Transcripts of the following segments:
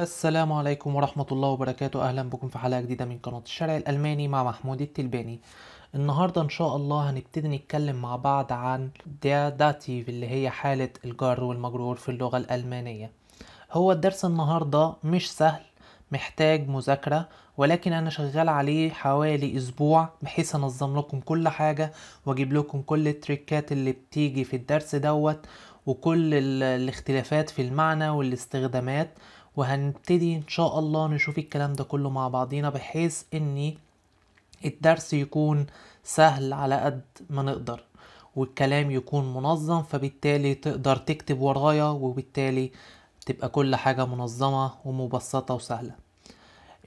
السلام عليكم ورحمة الله وبركاته أهلا بكم في حلقة جديدة من قناة الشرع الألماني مع محمود التلباني النهاردة إن شاء الله هنبتدي نتكلم مع بعض عن دي داتيف اللي هي حالة الجار والمجرور في اللغة الألمانية هو الدرس النهاردة مش سهل محتاج مذاكرة ولكن أنا شغال عليه حوالي أسبوع بحيث أنظم لكم كل حاجة وأجيب لكم كل التريكات اللي بتيجي في الدرس دوت وكل الاختلافات في المعنى والاستخدامات وهنبتدي ان شاء الله نشوف الكلام ده كله مع بعضينا بحيث ان الدرس يكون سهل على قد ما نقدر والكلام يكون منظم فبالتالي تقدر تكتب ورايا وبالتالي تبقى كل حاجة منظمة ومبسطة وسهلة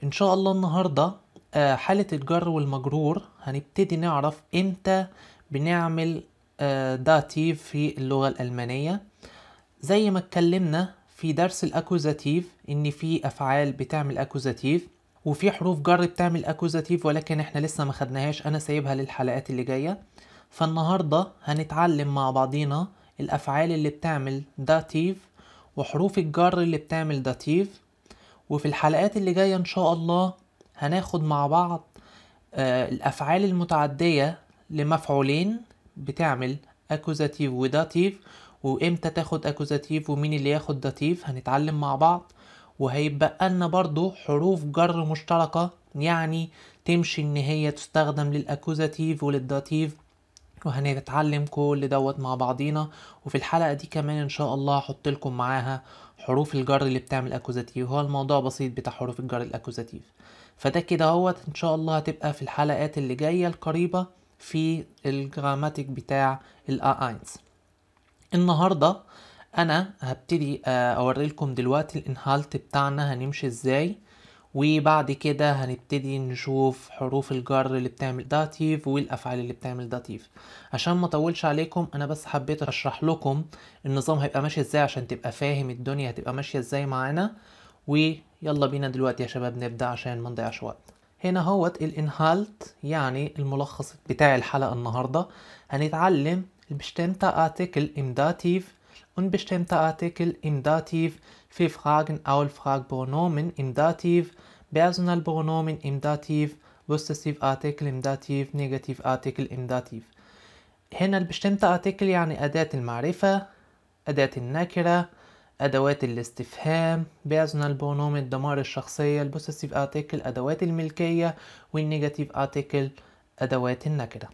ان شاء الله النهاردة آه، حالة الجر والمجرور هنبتدي نعرف امتى بنعمل آه، داتيف في اللغة الألمانية زي ما اتكلمنا في درس الأكوزاتيف إن في أفعال بتعمل أكوزاتيف وفي حروف جر بتعمل أكوزاتيف ولكن إحنا لسه ما خدناهاش أنا سايبها للحلقات اللي جاية فالنهاردة هنتعلم مع بعضينا الأفعال اللي بتعمل داتيف وحروف الجر اللي بتعمل داتيف وفي الحلقات اللي جاية إن شاء الله هناخد مع بعض آه، الأفعال المتعدية لمفعولين بتعمل اكوزاتيف وداتيف وامتى تاخد اكوزاتيف ومين اللي ياخد داتيف هنتعلم مع بعض وهيبقى لنا برضو حروف جر مشتركة يعني تمشي ان هي تستخدم للاكوزاتيف وللداتيف وهنتعلم كل دوت مع بعضينا وفي الحلقة دي كمان ان شاء الله هحط لكم معاها حروف الجر اللي بتعمل اكوزاتيف هو الموضوع بسيط بتاع حروف الجر الاكوزاتيف فده كده اهوت ان شاء الله هتبقى في الحلقات اللي جاية القريبة في الجراماتيك بتاع الا النهارده انا هبتدي آه، اوري لكم دلوقتي الانهالت بتاعنا هنمشي ازاي وبعد كده هنبتدي نشوف حروف الجر اللي بتعمل داتيف والافعال اللي بتعمل داتيف عشان ما اطولش عليكم انا بس حبيت اشرح لكم النظام هيبقى ماشي ازاي عشان تبقى فاهم الدنيا هتبقى ماشيه ازاي معانا ويلا بينا دلوقتي يا شباب نبدا عشان ما نضيعش وقت هنا هوت الانهالت يعني الملخص بتاع الحلقة النهاردة هنتعلم البشتمتة آتيكل إمداتيف والبشتمتة آتيكل إمداتيف في فراغن أو الفراغ برونومن إمداتيف بيرسونال برونومن إمداتيف بوستسيف آتيكل إمداتيف نيجاتيف آتيكل إمداتيف هنا البشتمتة آتيكل يعني أداة المعرفة أداة النكرة أدوات الاستفهام بيرسونال بونوم الدمار الشخصية البوسيسيف article أدوات الملكية والنيجاتيف article أدوات النكرة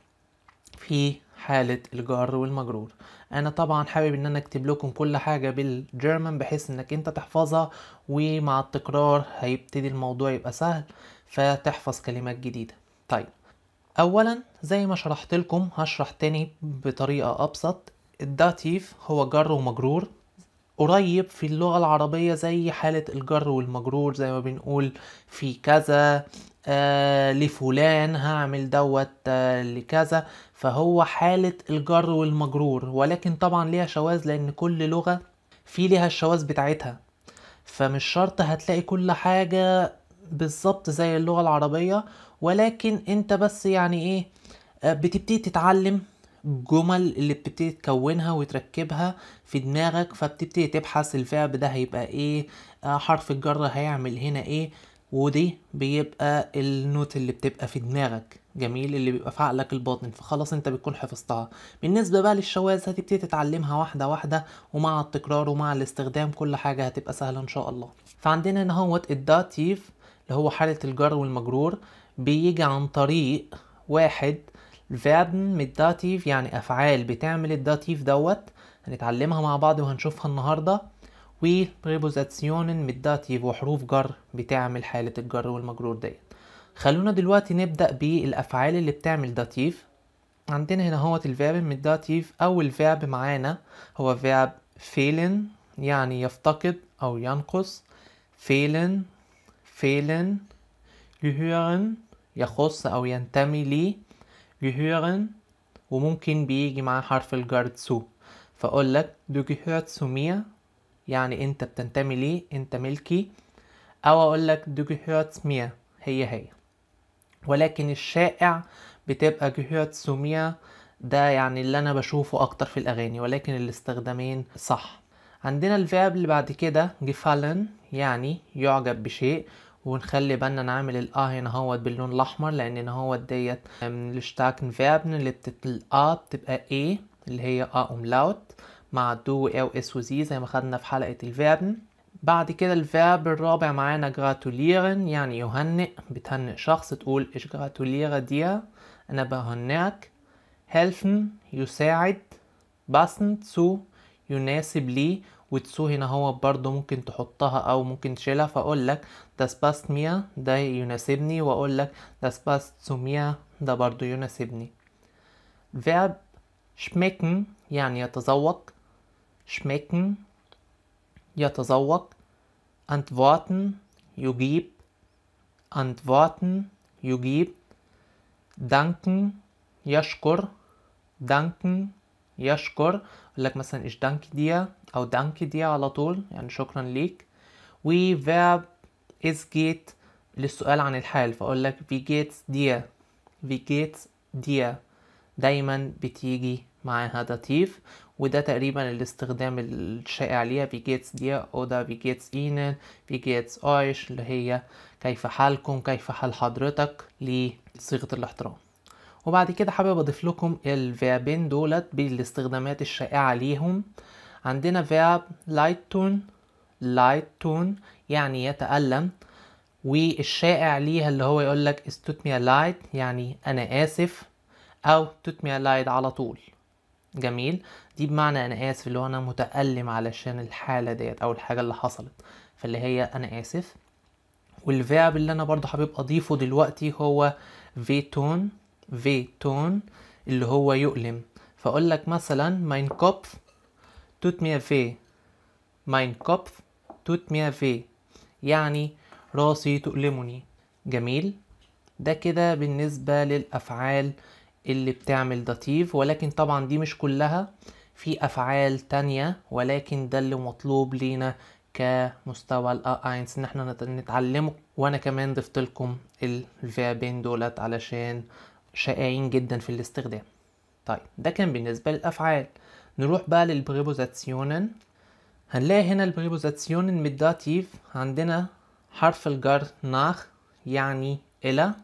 في حالة الجار والمجرور أنا طبعا حابب إن أنا أكتب لكم كل حاجة بالجيرمان بحيث إنك أنت تحفظها ومع التكرار هيبتدي الموضوع يبقى سهل فتحفظ كلمات جديدة طيب أولا زي ما شرحت لكم هشرح تاني بطريقة أبسط الداتيف هو جر ومجرور قريب في اللغة العربية زي حالة الجر والمجرور زي ما بنقول في كذا آه لفلان هعمل دوت آه لكذا فهو حالة الجر والمجرور ولكن طبعا ليها شواذ لأن كل لغة في ليها الشواذ بتاعتها فمش شرط هتلاقي كل حاجة بالظبط زي اللغة العربية ولكن انت بس يعني ايه آه، بتبتدي تتعلم الجمل اللي بتبتدي تكونها وتركبها في دماغك فبتبتدي تبحث الفعل ده هيبقى ايه آه، حرف الجر هيعمل هنا ايه ودي بيبقى النوت اللي بتبقى في دماغك جميل اللي بيبقى في عقلك الباطن فخلاص انت بتكون حفظتها بالنسبة بقى للشواذ هتبتدي تتعلمها واحدة واحدة ومع التكرار ومع الاستخدام كل حاجة هتبقى سهلة ان شاء الله فعندنا هنا هو الداتيف اللي هو حالة الجر والمجرور بيجي عن طريق واحد الفيربن من الداتيف يعني أفعال بتعمل الداتيف دوت هنتعلمها مع بعض وهنشوفها النهاردة وبريبوزاتسيونن من الداتيف وحروف جر بتعمل حالة الجر والمجرور ديت خلونا دلوقتي نبدأ بالأفعال اللي بتعمل داتيف عندنا هنا هوت الفيرب من الداتيف أو الفيرب معانا هو فيرب فيلن يعني يفتقد أو ينقص فيلن فيلن gehören يخص أو ينتمي ليه gehören وممكن بيجي معاه حرف الجر تسو فاقول لك دو gehört zu mir يعني انت بتنتمي ليه انت ملكي او اقول لك دو gehört mir هي هي ولكن الشائع بتبقى gehört zu mir ده يعني اللي انا بشوفه اكتر في الاغاني ولكن الاستخدامين صح عندنا الفيرب اللي بعد كده gefallen يعني يعجب بشيء ونخلي بالنا نعمل الاه هنا هوت باللون الاحمر لان هنا هوت ديت من الشتاكن فيربن اللي الآ آه بتبقى اي اللي هي اه لاوت مع دو او اس وزي زي ما خدنا في حلقه الفيربن بعد كده الفيرب الرابع معانا جراتوليرن يعني يهنئ بتهنئ شخص تقول ايش جراتوليرا دي انا بهنئك هيلفن يساعد باسن تو يناسب لي وتسو هنا هو برضو ممكن تحطها او ممكن تشيلها فاقول لك das passt ميا ده يناسبني واقول لك das passt zu ده برضو يناسبني فيرب شميكن يعني يتذوق شميكن يتذوق انتفورتن يجيب انتفورتن يجيب دانكن يشكر دانكن يشكر يقول لك مثلا اش دانك dir أو دانكي دي على طول يعني شكرا ليك و verb is get للسؤال عن الحال فأقول لك we get dear we get dear دايما بتيجي معاها تيف وده تقريبا الاستخدام الشائع ليها في جيتس دي ده في جيتس اينن في جيتس ايش اللي هي كيف حالكم كيف حال حضرتك لصيغة الاحترام وبعد كده حابب اضيف لكم الفيربين دولت بالاستخدامات الشائعة ليهم عندنا verb leidtun leidtun يعني يتألم والشائع ليها اللي هو يقول لك استتمي لايد يعني انا اسف او تتمي لايد على طول جميل دي بمعنى انا اسف اللي هو انا متألم علشان الحالة ديت او الحاجة اللي حصلت فاللي هي انا اسف والفيرب اللي انا برضو حابب اضيفه دلوقتي هو فيتون فيتون اللي هو يؤلم فاقول لك مثلا ماين كوبف tut mir weh mein Kopf tut mir weh يعني راسي تؤلمني جميل ده كده بالنسبة للأفعال اللي بتعمل داتيف ولكن طبعا دي مش كلها في أفعال تانية ولكن ده اللي مطلوب لينا كمستوى ال ان احنا نتعلمه وانا كمان ضفت لكم الفيربين دولت علشان شائعين جدا في الاستخدام طيب ده كان بالنسبة للأفعال نروح بقى للبريبوزاتيونن هنلاقي هنا البريبوزاتيونن مداتيف عندنا حرف الجر ناخ يعني إلى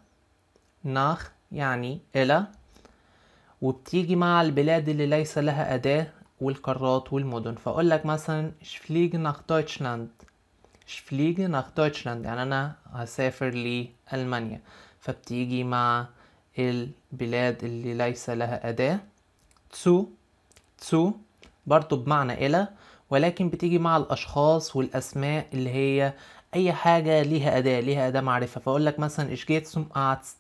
ناخ يعني إلى وبتيجي مع البلاد اللي ليس لها أداة والقارات والمدن فأقول لك مثلا شفليج ناخ دويتشلاند شفليج ناخ دويتشلاند يعني أنا هسافر لألمانيا فبتيجي مع البلاد اللي ليس لها أداة تسو تسو برضو بمعنى إلى ولكن بتيجي مع الأشخاص والأسماء اللي هي أي حاجة ليها أداة ليها أداة معرفة فأقول لك مثلا إيش جيت سوم أعتست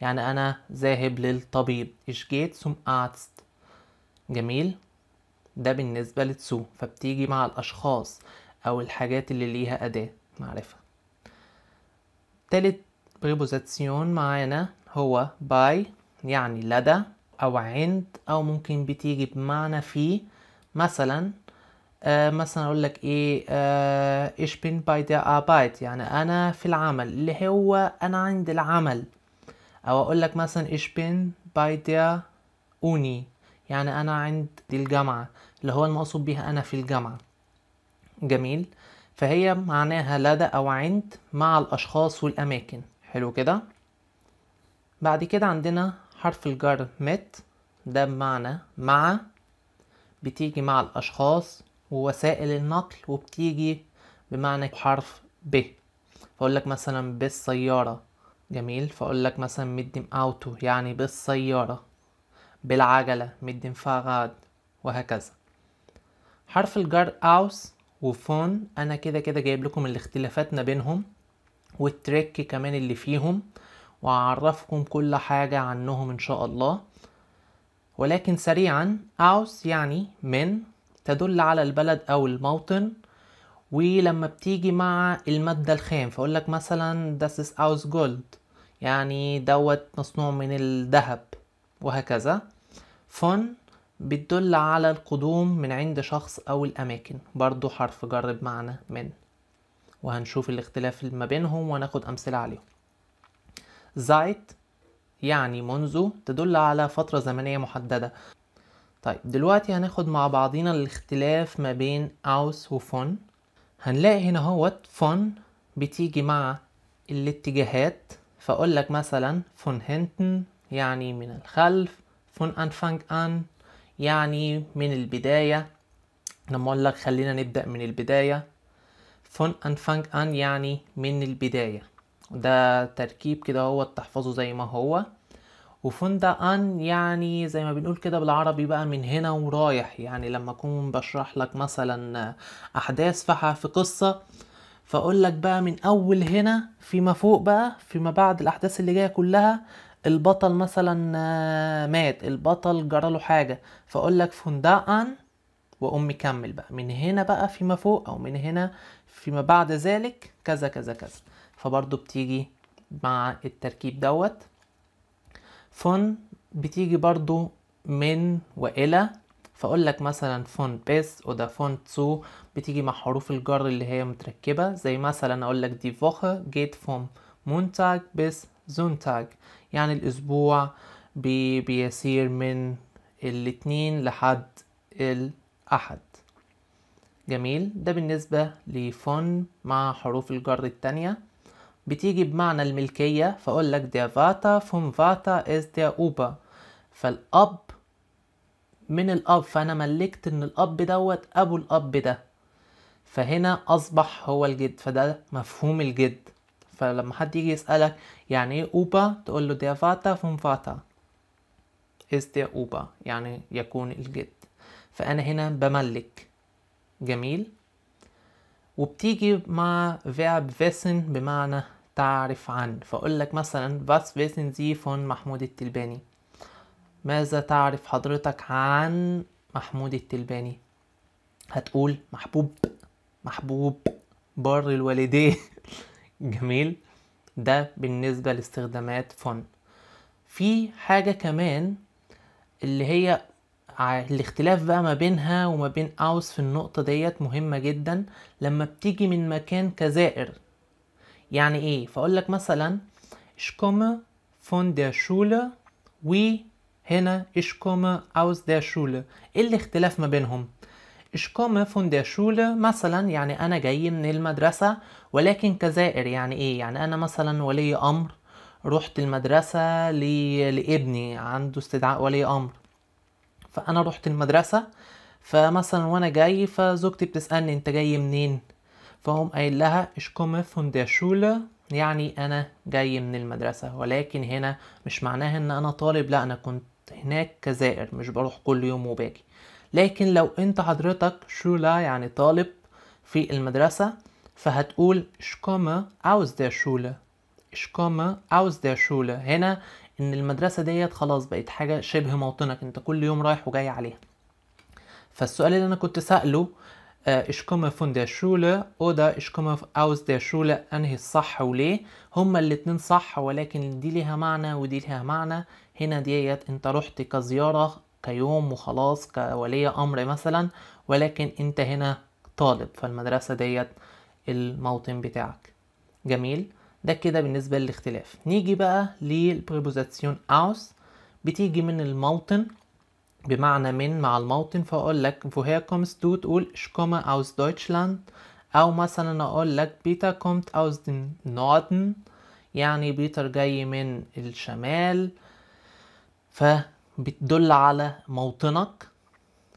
يعني أنا ذاهب للطبيب إيش جيت سوم أعتست جميل ده بالنسبة لتسو فبتيجي مع الأشخاص أو الحاجات اللي ليها أداة معرفة تالت بريبوزاتسيون معانا هو باي يعني لدى أو عند أو ممكن بتيجي بمعنى في مثلا آه مثلا أقول لك إيه آه، ايش بين باي bei der يعني أنا في العمل اللي هو أنا عند العمل أو أقول لك مثلا ايش بين باي اوني يعني أنا عند الجامعة اللي هو المقصود بيها أنا في الجامعة جميل فهي معناها لدى أو عند مع الأشخاص والأماكن حلو كده بعد كده عندنا حرف الجر مت ده بمعنى مع بتيجي مع الأشخاص ووسائل النقل وبتيجي بمعنى حرف ب فأقول لك مثلا بالسيارة جميل فأقول لك مثلا مدم أوتو يعني بالسيارة بالعجلة مدم فغاد وهكذا حرف الجر أوس وفون أنا كده كده جايب لكم الاختلافات ما بينهم والتريك كمان اللي فيهم وأعرفكم كل حاجة عنهم إن شاء الله ولكن سريعا أوس يعني من تدل على البلد أو الموطن ولما بتيجي مع المادة الخام فأقول لك مثلا This is أوس جولد يعني دوت مصنوع من الذهب وهكذا فن بتدل على القدوم من عند شخص أو الأماكن برضو حرف جرب معنا من وهنشوف الاختلاف ما بينهم وناخد أمثلة عليهم زايت يعني منذ تدل على فترة زمنية محددة طيب دلوقتي هناخد مع بعضينا الاختلاف ما بين اوس وفون هنلاقي هنا هوت فون بتيجي مع الاتجاهات فاقول لك مثلا فون هنتن يعني من الخلف فون انفانج ان يعني من البداية لما اقول لك خلينا نبدأ من البداية فون انفانج ان يعني من البداية ده تركيب كده هو تحفظه زي ما هو وفندق أن يعني زي ما بنقول كده بالعربي بقى من هنا ورايح يعني لما أكون بشرح لك مثلا أحداث في قصة فأقول لك بقى من أول هنا فيما فوق بقى فيما بعد الأحداث اللي جاية كلها البطل مثلا مات البطل جراله حاجة فأقول لك فندق أن وأقوم مكمل بقى من هنا بقى فيما فوق أو من هنا فيما بعد ذلك كذا كذا كذا فبرضو بتيجي مع التركيب دوت فون بتيجي برضو من وإلى فأقول لك مثلا فون بس وده فون تسو بتيجي مع حروف الجر اللي هي متركبة زي مثلا أقول لك دي فوخه جيت فوم مونتاج بس زونتاج يعني الأسبوع بي بيسير من الاتنين لحد الأحد جميل ده بالنسبة لفون مع حروف الجر التانية بتيجي بمعنى الملكية فأقول لك der Vater vom Vater ist der Ober فالأب من الأب فأنا ملكت إن الأب دوت أبو الأب ده فهنا أصبح هو الجد فده مفهوم الجد فلما حد يجي يسألك يعني إيه أوبا تقول له der Vater vom Vater ist der Ober يعني يكون الجد فأنا هنا بملك جميل وبتيجي مع verb wissen بمعنى تعرف عن فأقول لك مثلا was فيسن زي فون محمود التلباني ماذا تعرف حضرتك عن محمود التلباني هتقول محبوب محبوب بر الوالدين جميل ده بالنسبة لاستخدامات فن في حاجة كمان اللي هي الاختلاف بقى ما بينها وما بين اوس في النقطة ديت مهمة جدا لما بتيجي من مكان كزائر يعني ايه فاقول لك مثلا ich komme von der Schule و هنا ich komme aus der Schule ايه الاختلاف ما بينهم ich komme von der Schule مثلا يعني انا جاي من المدرسة ولكن كزائر يعني ايه يعني انا مثلا ولي امر رحت المدرسة ل... لابني عنده استدعاء ولي امر فانا رحت المدرسة فمثلا وانا جاي فزوجتي بتسألني انت جاي منين فهم قايل لها ich komme von der Schule يعني أنا جاي من المدرسة ولكن هنا مش معناها إن أنا طالب لا أنا كنت هناك كزائر مش بروح كل يوم وباجي لكن لو أنت حضرتك شولة يعني طالب في المدرسة فهتقول ich komme aus der Schule ich komme aus der Schule هنا إن المدرسة ديت خلاص بقت حاجة شبه موطنك أنت كل يوم رايح وجاي عليها فالسؤال اللي أنا كنت سأله ich komme von der Schule oder ich komme aus der Schule انهي الصح وليه هما الاتنين صح ولكن دي ليها معنى ودي ليها معنى هنا ديت انت رحت كزيارة كيوم وخلاص كولي امر مثلا ولكن انت هنا طالب فالمدرسة ديت الموطن بتاعك جميل ده كده بالنسبة للاختلاف نيجي بقى للبريبوزاتيون اوس بتيجي من الموطن بمعنى من مع الموطن فأقول لك woher كومس دو تقول شكومة أوز دويتشلاند أو مثلا أقول لك بيتر كومت أوز dem Norden يعني بيتر جاي من الشمال فبتدل على موطنك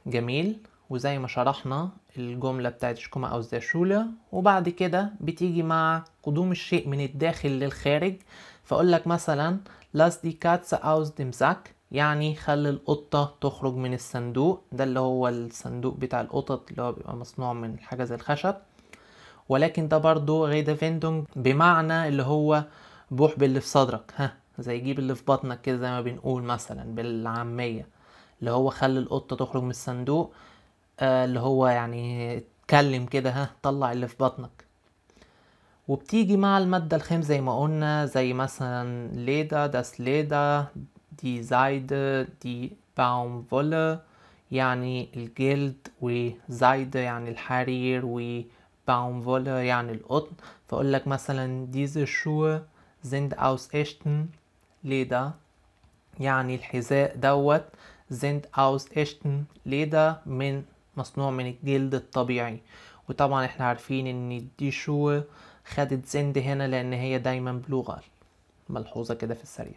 جميل وزي ما شرحنا الجملة بتاعت شكوما أو زاشولة وبعد كده بتيجي مع قدوم الشيء من الداخل للخارج فأقول لك مثلا لاس دي كاتس أوز دمزاك يعني خلي القطة تخرج من الصندوق ده اللي هو الصندوق بتاع القطط اللي هو بيبقى مصنوع من حاجة زي الخشب ولكن ده برضو فيندونج بمعنى اللي هو بوح باللي في صدرك ها زي جيب اللي في بطنك كده زي ما بنقول مثلا بالعامية اللي هو خلي القطة تخرج من الصندوق آه اللي هو يعني اتكلم كده ها طلع اللي في بطنك وبتيجي مع المادة الخام زي ما قلنا زي مثلا ليدا داس ليدا die Seide die Baumwolle يعني الجلد وزايدة يعني الحرير وباوموله يعني القطن فأقول لك مثلا diese Schuhe sind aus echten Leder يعني الحذاء دوت sind aus echten Leder من مصنوع من الجلد الطبيعي وطبعا احنا عارفين ان دي شو خدت زند هنا لان هي دايما بلغة ملحوظة كده في السريع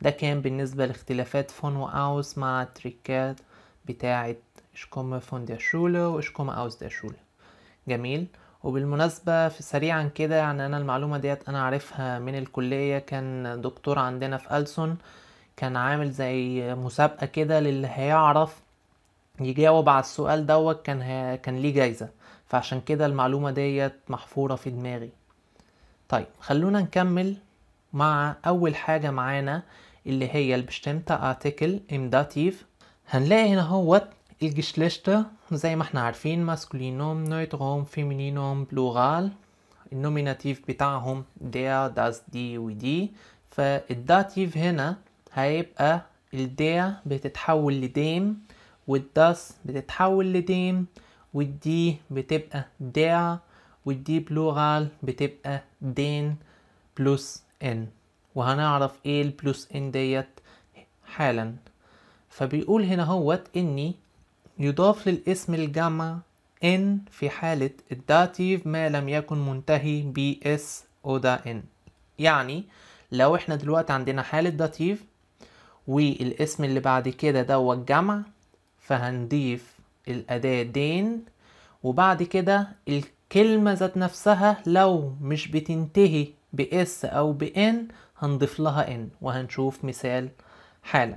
ده كان بالنسبة لاختلافات فون وأوس مع التريكات بتاعة إشكوم فون دي شولة وإشكوم أوس دي شولة جميل وبالمناسبة في سريعا كده يعني أنا المعلومة ديت أنا عارفها من الكلية كان دكتور عندنا في ألسون كان عامل زي مسابقة كده للي هيعرف يجاوب على السؤال دوت كان كان ليه جايزة فعشان كده المعلومة ديت محفورة في دماغي طيب خلونا نكمل مع أول حاجة معانا اللي هي البشتمتة ارتكل إمداتيف هنلاقي هنا هوت الجشلشتة زي ما احنا عارفين ماسكولينوم نويتروم فيمينينوم بلورال النوميناتيف بتاعهم der داس دي ودي فالداتيف هنا هيبقى الدير بتتحول لديم والداس بتتحول لديم والدي بتبقى der والدي بلورال بتبقى دين بلس ان وهنعرف ايه البلس ان ديت حالا فبيقول هنا هوت اني يضاف للاسم الجمع ان في حالة الداتيف ما لم يكن منتهي ب اس او دا ان يعني لو احنا دلوقتي عندنا حالة داتيف والاسم اللي بعد كده دوت جمع فهنضيف الأداة دين وبعد كده الكلمة ذات نفسها لو مش بتنتهي بإس أو بإن هنضيف لها ان وهنشوف مثال حالا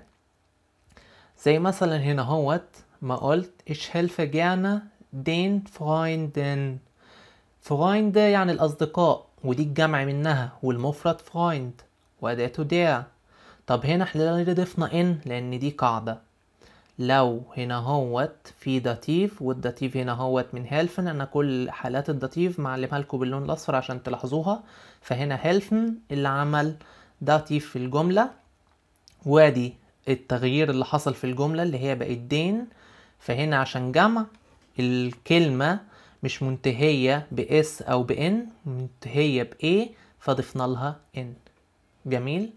زي مثلا هنا هوت ما قلت ich helfe gerne den Freunden فرايند يعني الأصدقاء ودي الجمع منها والمفرد فرايند وأداته der طب هنا احنا ضفنا ان لأن دي قاعدة لو هنا هوت في داتيف والداتيف هنا هوت من هيلفن انا كل حالات الداتيف معلمها لكم باللون الاصفر عشان تلاحظوها فهنا هيلفن اللي عمل داتيف في الجملة وادي التغيير اللي حصل في الجملة اللي هي بقت دين فهنا عشان جمع الكلمة مش منتهية بإس أو بإن منتهية بإيه فضفنا لها إن جميل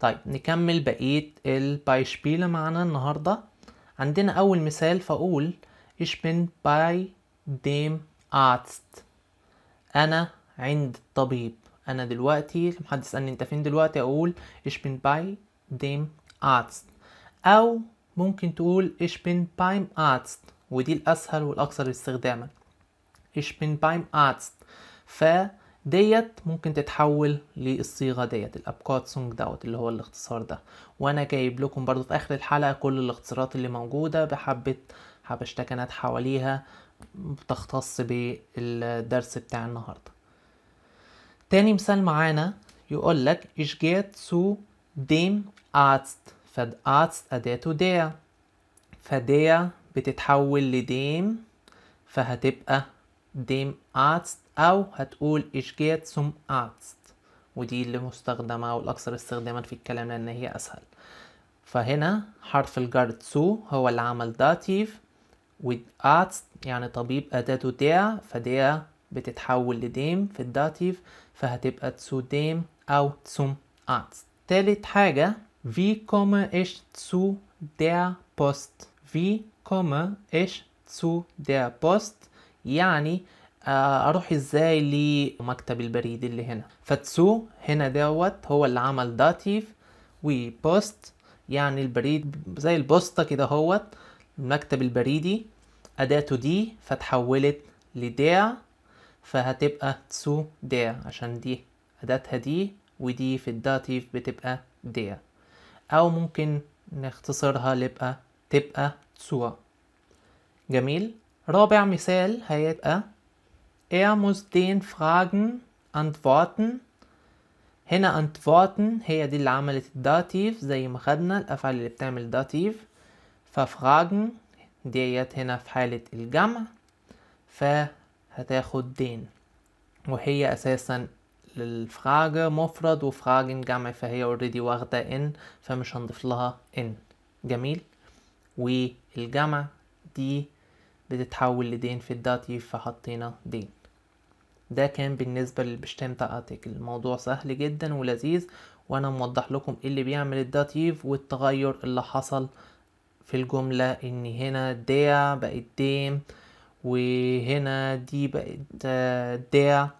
طيب نكمل بقية البايشبيلة معنا النهاردة عندنا أول مثال فأقول إيش bin باي ديم أعتست أنا عند الطبيب أنا دلوقتي لما حد يسألني أنت فين دلوقتي أقول إيش bin باي ديم أعتست أو ممكن تقول إيش bin beim أعتست ودي الأسهل والأكثر استخداما إيش bin beim أعتست ديت ممكن تتحول للصيغه ديت الابكات سونج دوت اللي هو الاختصار ده وانا جايب لكم برضو في اخر الحلقه كل الاختصارات اللي موجوده بحبه حبشتكنات حواليها تختص بالدرس بتاع النهارده تاني مثال معانا يقول لك ich سو ديم ارست فد ارست أداته ديا فديا بتتحول لديم فهتبقى dem Arzt أو هتقول ich gehe zum Arzt ودي اللي مستخدمة أو الأكثر استخداما في الكلام لأن هي أسهل فهنا حرف الجر zu هو اللي عمل داتيف Arzt يعني طبيب أداته der فدير بتتحول لديم في الداتيف فهتبقى zu dem أو zum Arzt تالت حاجة wie komme ich zu der Post wie komme ich zu der Post يعني آه، اروح ازاي لمكتب البريد اللي هنا فتسو هنا دوت هو اللي عمل داتيف وبوست يعني البريد زي البوستة كده هوت المكتب البريدي أداته دي فتحولت لديع فهتبقى تسو ديع عشان دي أداتها دي ودي في الداتيف بتبقى ديع أو ممكن نختصرها لبقى تبقى تسوى جميل رابع مثال هيبقى Er muss den Fragen antworten هنا antworten هي دي اللي عملت الداتيف زي ما خدنا الأفعال اللي بتعمل داتيف ففراgen ديت هنا في حالة الجمع فهتاخد دين وهي أساسا للفراغة مفرد وفراغن جمع فهي اوريدي واخدة ان فمش هنضيف لها ان جميل والجمع دي بتتحول لدين في الداتيف فحطينا دين ده كان بالنسبة للبشتام تقاتك الموضوع سهل جدا ولذيذ وانا موضح لكم ايه اللي بيعمل الداتيف والتغير اللي حصل في الجملة ان هنا داع بقت ديم وهنا دي بقت آه، داع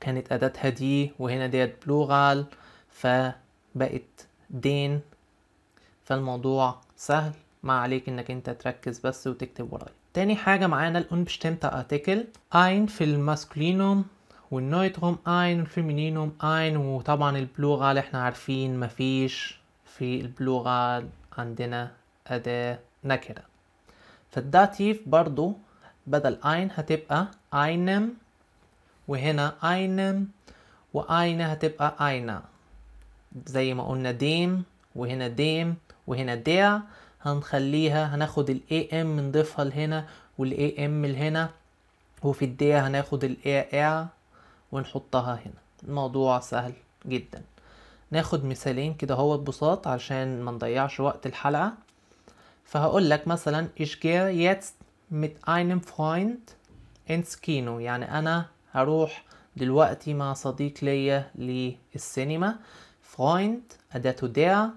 كانت اداتها دي وهنا ديت بلوغال فبقت دين فالموضوع سهل ما عليك انك انت تركز بس وتكتب ورايا تاني حاجة معانا الunbestimmte artikel ein في الماسكولينوم والنويتروم ein والفيمينينوم ein وطبعا البلورال احنا عارفين مفيش في البلورال عندنا أداة نكرة فالداتيف برضو بدل ein هتبقى einem وهنا einem وأين هتبقى أين زي ما قلنا ديم وهنا ديم وهنا der هنخليها هناخد ال AM نضيفها لهنا وال AM لهنا وفي الدية هناخد ال ار ونحطها هنا الموضوع سهل جدا ناخد مثالين كده هو ببساط عشان ما نضيعش وقت الحلقة فهقول لك مثلا ich gehe jetzt mit einem Freund ins Kino يعني انا هروح دلوقتي مع صديق ليا للسينما Freund أداة der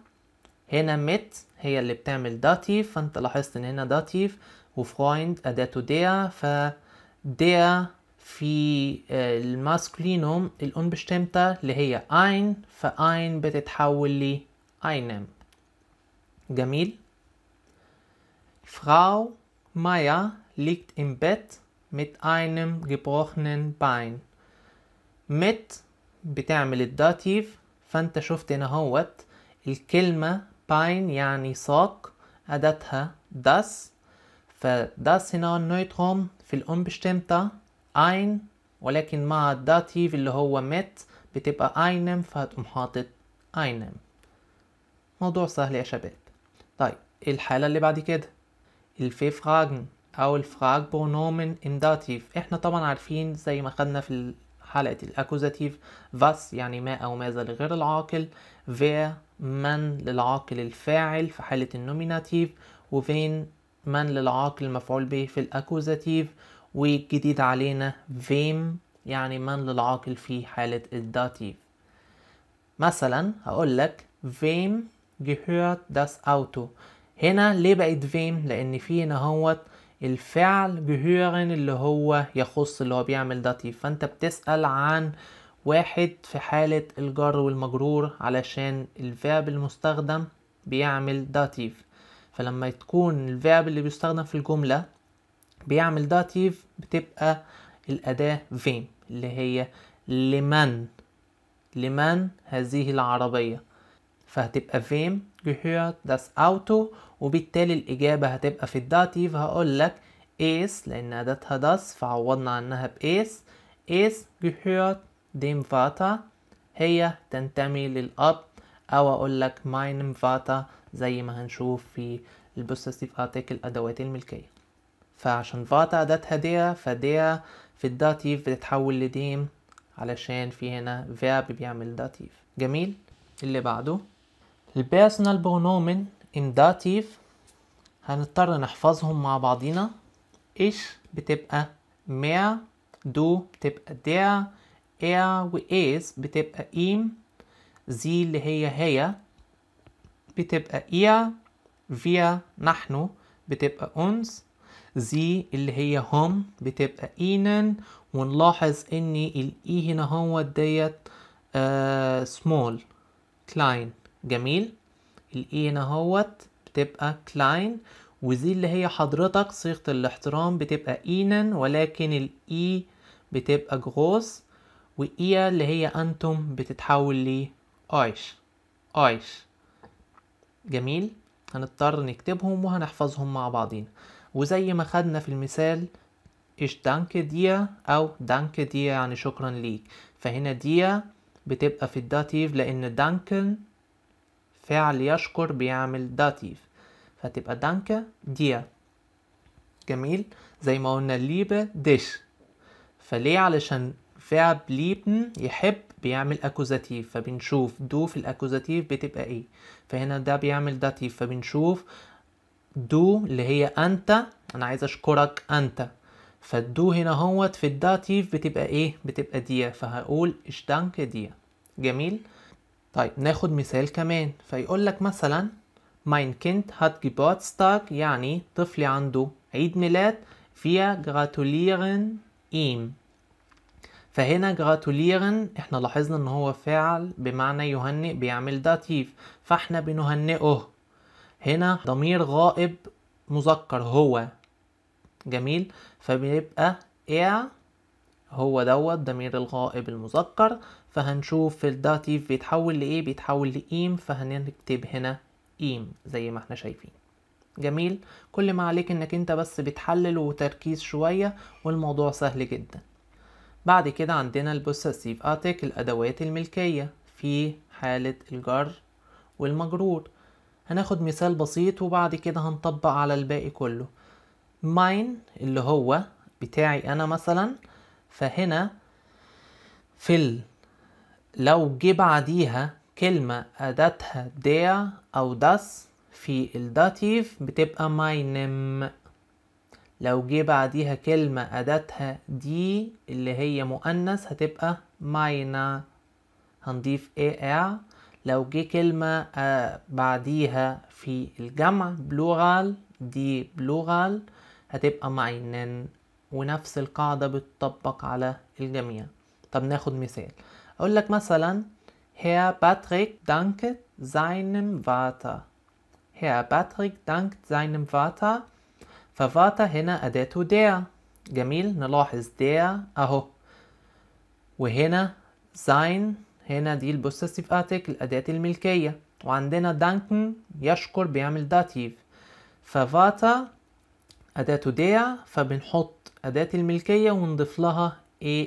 هنا mit هي اللي بتعمل داتيف فانت لاحظت ان هنا داتيف وفرويند اداته ديا ف ديا في آه، الماسكولينوم الان بشتمتها اللي هي اين فاين بتتحول لي اينم جميل فراو مايا ليكت ام بيت mit einem gebrochenen Bein mit بتعمل الداتيف فانت شفت هنا هوت الكلمة باين يعني ساق أدتها داس فداس هنا نويتروم في الأنبشتمتة أين ولكن مع الداتيف اللي هو مت بتبقى أينم فهتقوم حاطط أينم موضوع سهل يا شباب طيب إيه الحالة اللي بعد كده الفي فراجن أو الفراج برونومن إن داتيف إحنا طبعا عارفين زي ما خدنا في حلقة الأكوزاتيف فاس يعني ما أو ماذا لغير العاقل فيا من للعاقل الفاعل في حالة النوميناتيف وفين من للعاقل المفعول به في الأكوزاتيف والجديد علينا فيم يعني من للعاقل في حالة الداتيف مثلا هقول لك فيم gehört das Auto هنا ليه بقت فيم لأن في هنا هوت الفعل جهورن اللي هو يخص اللي هو بيعمل ده طيب فانت بتسأل عن واحد في حالة الجر والمجرور علشان الفعل المستخدم بيعمل داتيف طيب. فلما تكون الفعل اللي بيستخدم في الجملة بيعمل داتيف طيب، بتبقى الأداة فين اللي هي لمن لمن هذه العربية فهتبقى فيم جهيرت داس اوتو وبالتالي الإجابة هتبقى في الداتيف هقولك ايس لأن أداتها داس فعوضنا عنها بإس ايس جهيرت ديم فاتا هي تنتمي للأب أو أقولك ماينم فاتا زي ما هنشوف في البوستسيف ارتكل أدوات الملكية فعشان فاتا أداتها ديا فديا في الداتيف بتتحول لديم علشان في هنا فيرب بيعمل داتيف جميل اللي بعده البيرسونال برونومن داتيف هنضطر نحفظهم مع بعضينا ايش بتبقى مير دو بتبقى دير اير وايز بتبقى ايم زي اللي هي هي بتبقى اير فيا نحن بتبقى أنس زي اللي هي هم بتبقى إينن ونلاحظ إن الإي هنا هو ديت سمول آه، كلاين جميل الاي e هنا هوت بتبقى كلاين وزي اللي هي حضرتك صيغة الاحترام بتبقى اينن ولكن الاي e بتبقى جغوز وايا e اللي هي انتم بتتحول ل ايش ايش جميل هنضطر نكتبهم وهنحفظهم مع بعضينا وزي ما خدنا في المثال ايش دانك ديا او دانك ديا يعني شكرا ليك فهنا ديا بتبقى في الداتيف لان دانكن فعل يشكر بيعمل داتيف فتبقى دانكا ديا جميل زي ما قلنا ليبه ديش فليه علشان فعل ليبن يحب بيعمل اكوزاتيف فبنشوف دو في الاكوزاتيف بتبقى ايه فهنا ده بيعمل داتيف فبنشوف دو اللي هي انت انا عايز اشكرك انت فالدو هنا هوت في الداتيف بتبقى ايه بتبقى ديا فهقول اشتانك ديا جميل طيب ناخد مثال كمان فيقول لك مثلا ماين كنت هات Geburtstag يعني طفلي عنده عيد ميلاد فيا جراتوليرن ايم فهنا جراتوليرن احنا لاحظنا ان هو فعل بمعنى يهنئ بيعمل داتيف فاحنا بنهنئه هنا ضمير غائب مذكر هو جميل فبيبقى ايه هو دوت ضمير الغائب المذكر فهنشوف الداتيف بيتحول لايه بيتحول لايم فهنكتب هنا ايم زي ما احنا شايفين جميل كل ما عليك انك انت بس بتحلل وتركيز شوية والموضوع سهل جدا بعد كده عندنا البوسيسيف اتيك الادوات الملكية في حالة الجر والمجرور هناخد مثال بسيط وبعد كده هنطبق على الباقي كله ماين اللي هو بتاعي انا مثلا فهنا في لو جه بعديها كلمة أداتها ديا أو داس في الداتيف بتبقى ماينم لو جه بعديها كلمة أداتها دي اللي هي مؤنث هتبقى ماينا هنضيف اي لو جه كلمة آه، بعديها في الجمع بلوغال دي بلوغال هتبقى ماينن ونفس القاعدة بتطبق على الجميع طب ناخد مثال أقول لك مثلا Herr Patrick danket seinem Vater Herr Patrick dankt seinem Vater ففاتا هنا أداة der جميل نلاحظ der أهو وهنا sein هنا دي البوستيف ارتكل أداة الملكية وعندنا دانكن يشكر بيعمل داتيف ففاتا أداة der فبنحط أداة الملكية ونضيف لها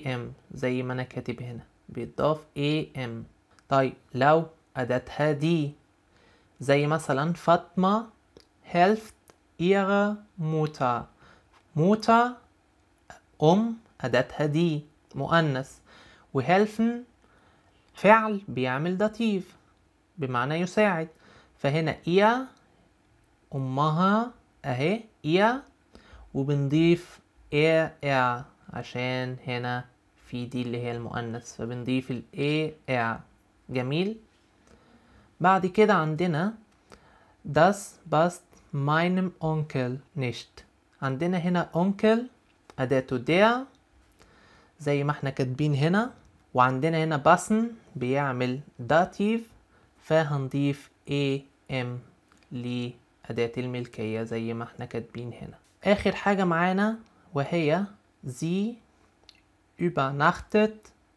am زي ما أنا كاتب هنا بيتضاف am طيب لو أداتها دي زي مثلا فاطمة helft ihre Mutter Mutter أم أداتها دي مؤنث وهيلفن فعل بيعمل داتيف بمعنى يساعد فهنا إيا أمها أهي إيا وبنضيف إير إير عشان هنا في دي اللي هي المؤنث فبنضيف ال a ع جميل بعد كده عندنا das bast meinem Onkel nicht عندنا هنا أونكل أداته der زي ما احنا كاتبين هنا وعندنا هنا باسن بيعمل داتيف فهنضيف ام لأداة الملكية زي ما احنا كاتبين هنا آخر حاجة معانا وهي زي übernachtet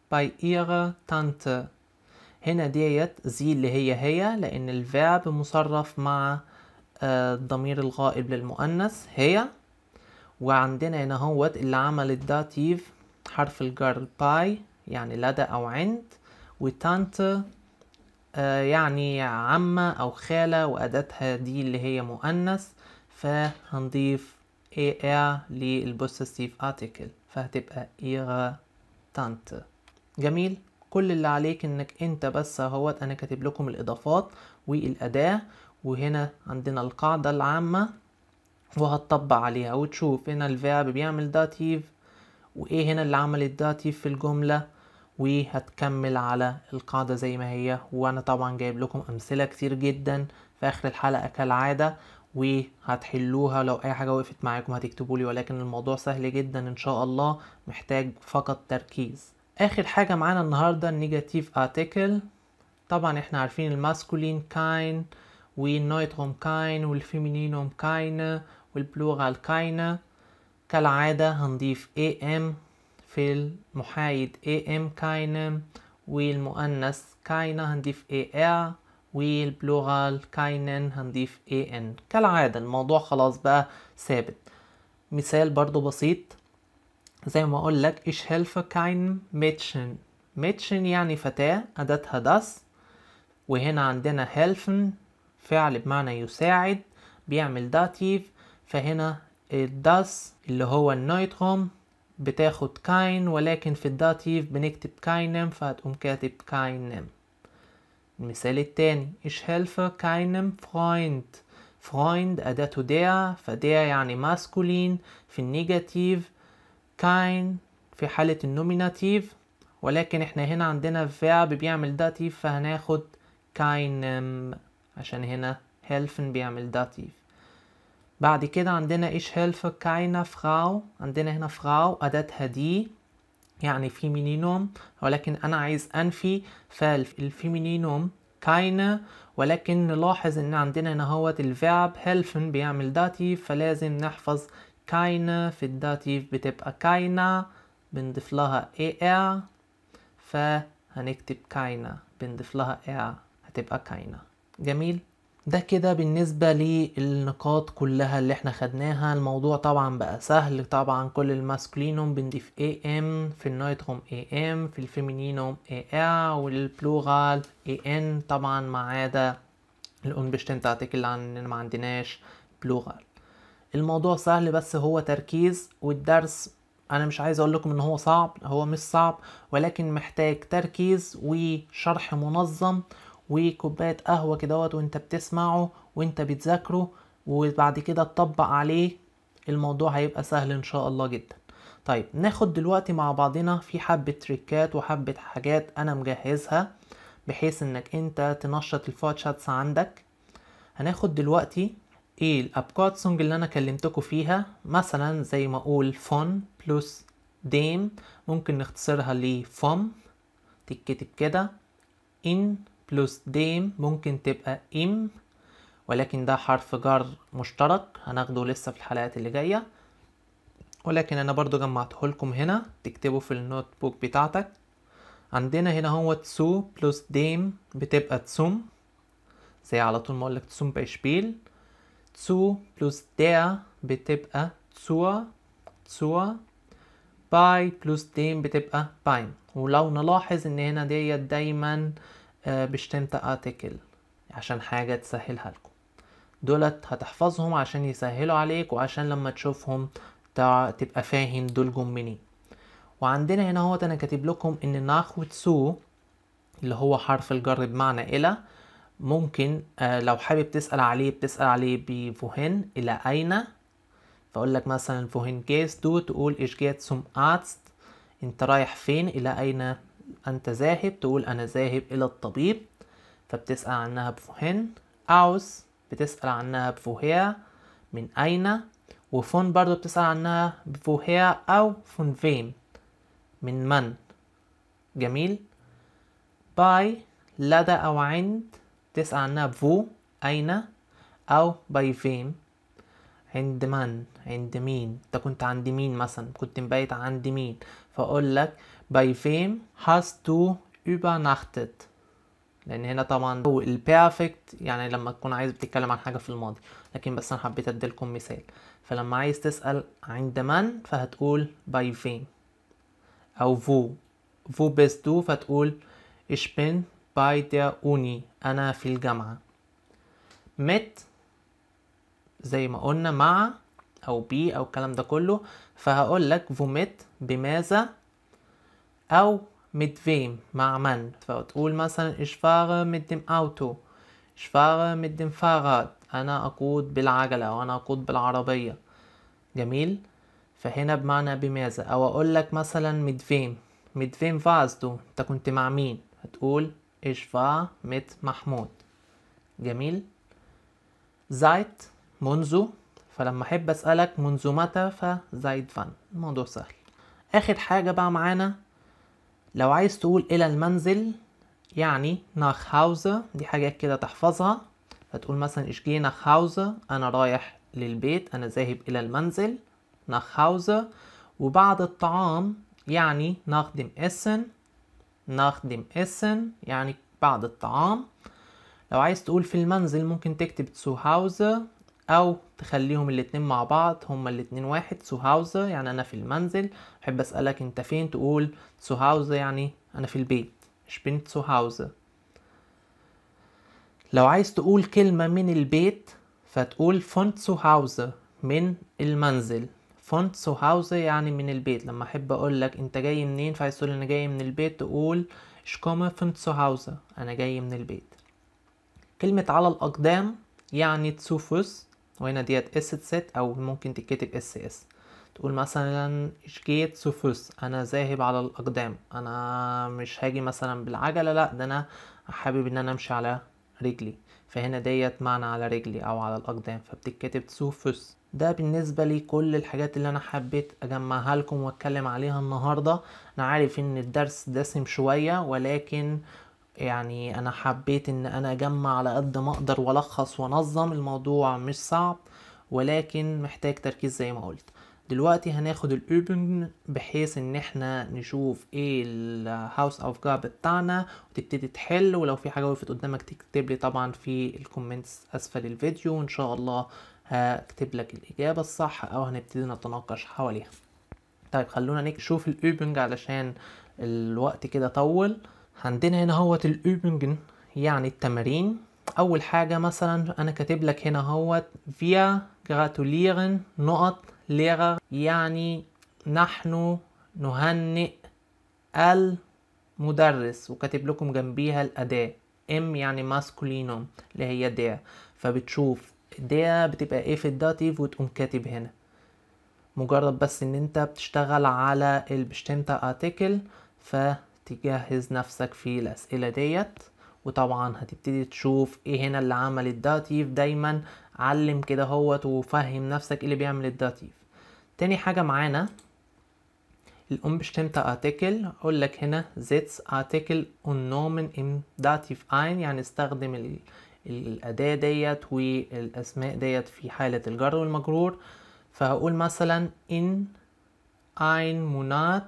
bei ihrer Tante هنا ديت زي اللي هي هي لأن الفيرب مصرف مع آه، الضمير الغائب للمؤنث هي وعندنا هنا هوت اللي عمل الداتيف حرف الجر باي يعني لدى أو عند وتانت آه، يعني عمة أو خالة وأدتها دي اللي هي مؤنث فهنضيف إيه للبوسيسيف article فهتبقى إيغا تانت جميل كل اللي عليك انك انت بس اهوت انا كاتب لكم الاضافات والاداه وهنا عندنا القاعده العامه وهتطبق عليها وتشوف هنا الفيرب بيعمل داتيف وايه هنا اللي عمل الداتيف في الجمله وهتكمل على القاعده زي ما هي وانا طبعا جايب لكم امثله كتير جدا في اخر الحلقه كالعاده وهتحلوها لو اي حاجه وقفت معاكم هتكتبوا لي ولكن الموضوع سهل جدا ان شاء الله محتاج فقط تركيز اخر حاجه معانا النهارده النيجاتيف ارتكل طبعا احنا عارفين الماسكولين كاين والنويتروم كاين والفيمينينوم كاين والبلورال كاين كالعاده هنضيف ام في المحايد ام كاين والمؤنث كاين هنضيف ار والبلوغال كاينن هنضيف اي ان كالعادة الموضوع خلاص بقى ثابت مثال برضو بسيط زي ما اقول لك ايش helfe كاين ميتشن ميتشن يعني فتاة أدتها داس وهنا عندنا هلفن فعل بمعنى يساعد بيعمل داتيف فهنا الداس اللي هو النايتروم بتاخد كاين ولكن في الداتيف بنكتب كاينم فهتقوم كاتب كاينم المثال التاني ich helfe keinem Freund Freund أداة der فدير يعني ماسكولين في النيجاتيف كاين في حالة النوميناتيف ولكن احنا هنا عندنا فيرب بيعمل داتيف فهناخد كاينم عشان هنا هيلفن بيعمل داتيف بعد كده عندنا ايش هيلف كاينه فراو عندنا هنا فراو أداتها دي يعني فيمينينوم ولكن أنا عايز أنفي فالفيمينينوم كاينة ولكن نلاحظ إن عندنا هنا هوت الفيرب هيلفن بيعمل داتيف فلازم نحفظ كاينة في الداتيف بتبقى كاينة بنضيف لها er فهنكتب كاينة بنضيف لها er هتبقى كاينة جميل ده كده بالنسبة للنقاط كلها اللي احنا خدناها الموضوع طبعا بقى سهل طبعا كل الماسكولينوم بنضيف اي ام في النايتروم اي ام في الفيمينينوم اي ار والبلوغال اي ان طبعا ما عدا الانبشتنت تعطيك اللي ما عندناش بلوغال الموضوع سهل بس هو تركيز والدرس انا مش عايز اقول لكم ان هو صعب هو مش صعب ولكن محتاج تركيز وشرح منظم وكوبايه قهوه كدهوت وانت بتسمعه وانت بتذاكره وبعد كده تطبق عليه الموضوع هيبقى سهل ان شاء الله جدا طيب ناخد دلوقتي مع بعضنا في حبة تريكات وحبة حاجات انا مجهزها بحيث انك انت تنشط الفوت شاتس عندك هناخد دلوقتي ايه الابكات سونج اللي انا كلمتكم فيها مثلا زي ما اقول فون بلس ديم ممكن نختصرها لفم تكتب كده ان بلس ديم ممكن تبقى ام ولكن ده حرف جر مشترك هناخده لسه في الحلقات اللي جايه ولكن انا برضو جمعته لكم هنا تكتبه في النوت بوك بتاعتك عندنا هنا هو تسو بلس ديم بتبقى تسوم زي على طول ما اقولك تسوم باشبيل تسو بلس دا بتبقى zur zur باي بلس ديم بتبقى باين ولو نلاحظ ان هنا ديت دايما آه آه، بشتمت ارتكل عشان حاجة تسهلها لكم دولت هتحفظهم عشان يسهلوا عليك وعشان لما تشوفهم تبقى فاهم دول جم منين وعندنا هنا هو انا كاتب لكم ان ناخو تسو اللي هو حرف الجر بمعنى الى ممكن آه، لو حابب تسأل عليه بتسأل عليه بفوهن الى اين فاقول لك مثلا فوهن جيس دو تقول ايش جيت سوم اتست انت رايح فين الى اين أنت ذاهب تقول أنا ذاهب إلى الطبيب فبتسأل عنها بفوهن أوس بتسأل عنها بفوهيا من أين وفون برضو بتسأل عنها بفوهيا أو فون فين من من جميل باي لدى أو عند بتسأل عنها بفو أين أو باي فين عند من عند مين انت كنت عند مين مثلا كنت مبيت عند مين فاقول لك Bei wem hast du übernachtet؟ لان هنا طبعا هو البيرفكت يعني لما تكون عايز بتتكلم عن حاجه في الماضي لكن بس انا حبيت اديلكم مثال فلما عايز تسال عند من فهتقول باي فين او فو فو بس دو فتقول ich bin bei der Uni انا في الجامعه مت زي ما قلنا مع او بي او الكلام ده كله فهقول لك فوميت بماذا أو mit wem مع من فتقول مثلا ich fahre mit dem Auto ich fahre mit dem Fahrrad أنا أقود بالعجلة أو أنا أقود بالعربية جميل فهنا بمعنى بماذا أو أقول لك مثلا mit wem mit wem warst du أنت كنت مع مين هتقول ich war mit محمود جميل seit منذ فلما أحب أسألك منذ متى فزايد فان الموضوع سهل آخر حاجة بقى معانا لو عايز تقول إلى المنزل يعني nach Hause دي حاجات كده تحفظها فتقول مثلا ich gehe nach Hause أنا رايح للبيت أنا ذاهب إلى المنزل nach Hause وبعد الطعام يعني nach dem Essen nach dem Essen يعني بعد الطعام لو عايز تقول في المنزل ممكن تكتب zu Hause او تخليهم الاتنين مع بعض هما الاتنين واحد سو هاوزه يعني انا في المنزل احب اسالك انت فين تقول سو هاوزه يعني انا في البيت ich بنت سو Hause لو عايز تقول كلمة من البيت فتقول فون سو Hause من المنزل فون سو Hause يعني من البيت لما احب اقول لك انت جاي منين فعايز تقول انا جاي من البيت تقول ich komme von zu انا جاي من البيت كلمة على الأقدام يعني تسوفوس وهنا ديت اس سيت او ممكن تتكتب اس اس تقول مثلا جيت سوفوس انا ذاهب على الاقدام انا مش هاجي مثلا بالعجله لا ده انا حابب ان انا امشي على رجلي فهنا ديت معنى على رجلي او على الاقدام فبتتكتب سوفوس ده بالنسبة لي كل الحاجات اللي أنا حبيت أجمعها لكم وأتكلم عليها النهاردة أنا عارف إن الدرس دسم شوية ولكن يعني انا حبيت ان انا اجمع على قد ما اقدر والخص وانظم الموضوع مش صعب ولكن محتاج تركيز زي ما قلت دلوقتي هناخد الاوبن بحيث ان احنا نشوف ايه الهاوس اوف جاب بتاعنا وتبتدي تحل ولو في حاجه وقفت قدامك تكتب لي طبعا في الكومنتس اسفل الفيديو وان شاء الله هكتب لك الاجابه الصح او هنبتدي نتناقش حواليها طيب خلونا نشوف الاوبنج علشان الوقت كده طول عندنا هنا هوت الاوبنجن يعني التمارين اول حاجه مثلا انا كاتب لك هنا هوت فيا gratulieren نقط ليرا يعني نحن نهنئ المدرس وكاتب لكم جنبيها الاداه ام يعني ماسكولينوم اللي هي دا فبتشوف دا بتبقى ايه في الداتيف وتقوم كاتب هنا مجرد بس ان انت بتشتغل على البشتمتا ارتكل ف تجهز نفسك في الأسئلة ديت وطبعا هتبتدي تشوف ايه هنا اللي عمل الداتيف دايما علم كده هوت وفهم نفسك ايه اللي بيعمل الداتيف تاني حاجة معانا بشتمت ارتكل اقول لك هنا زيتس ارتكل اون نومن ام داتيف اين يعني استخدم الأداة ديت والأسماء ديت في حالة الجر والمجرور فهقول مثلا ان اين مونات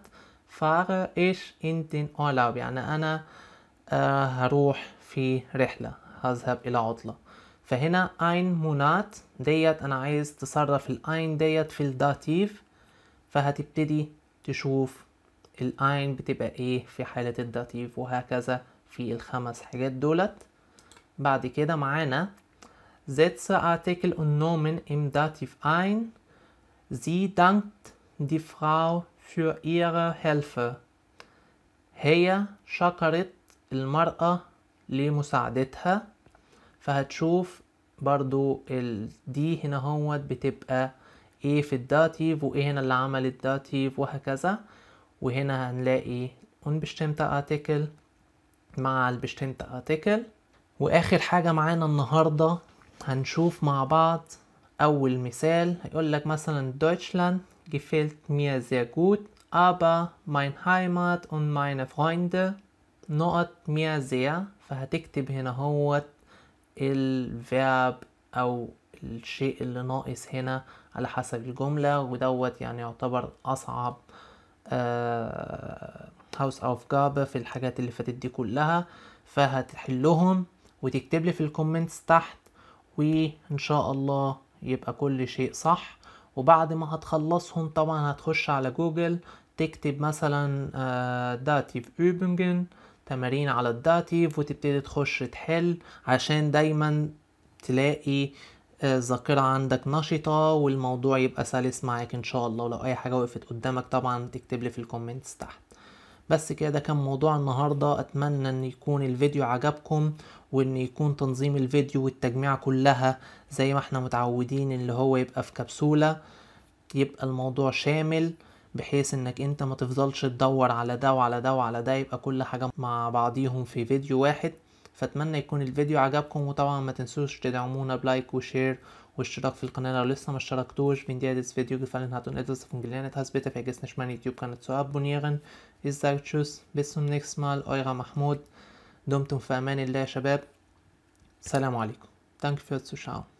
fahre ich in den Urlaub يعني أنا آه، هروح في رحلة هذهب إلى عطلة فهنا ein Monat ديت أنا عايز تصرف الأين ديت في الداتيف فهتبتدي تشوف الأين بتبقى إيه في حالة الداتيف وهكذا في الخمس حاجات دولت بعد كده معانا setze Artikel und Nomen im Dativ ein. Sie dankt die Frau für Ihre Hilfe. هي شكرت المرأة لمساعدتها فهتشوف برضو ال دي هنا هوت بتبقى ايه في الداتيف وايه هنا اللي عمل الداتيف وهكذا وهنا هنلاقي unbestimmte artikel مع البشتمت artikel واخر حاجة معانا النهاردة هنشوف مع بعض اول مثال هيقول لك مثلا Deutschland gefällt mir sehr gut, aber mein Heimat und meine Freunde نقط mir sehr فهتكتب هنا هوت الverb او الشيء اللي ناقص هنا على حسب الجملة ودوت يعني يعتبر اصعب هاوس اوف جابا في الحاجات اللي فاتت دي كلها فهتحلهم وتكتب لي في الكومنتس تحت وان شاء الله يبقى كل شيء صح وبعد ما هتخلصهم طبعا هتخش على جوجل تكتب مثلا آه، داتيف اوبنجن تمارين على الداتيف وتبتدي تخش تحل عشان دايما تلاقي الذاكرة آه، عندك نشطة والموضوع يبقى سلس معاك ان شاء الله ولو اي حاجة وقفت قدامك طبعا تكتب لي في الكومنتس تحت بس كده كان موضوع النهاردة اتمنى ان يكون الفيديو عجبكم وان يكون تنظيم الفيديو والتجميع كلها زي ما احنا متعودين اللي هو يبقى في كبسولة يبقى الموضوع شامل بحيث انك انت ما تفضلش تدور على ده وعلى ده وعلى ده يبقى كل حاجة مع بعضيهم في فيديو واحد فاتمنى يكون الفيديو عجبكم وطبعا ما تنسوش تدعمونا بلايك وشير واشتراك في القناة لو لسه ما اشتركتوش wenn دي فيديو Video gefallen hat und etwas davon في hast, bitte يوتيوب nicht meinen youtube Ich sage Tschüss, bis zum nächsten Mal, euer Mahmoud. Dumtum für Amanillah, Shabab. Salam alaikum. Danke fürs Zuschauen.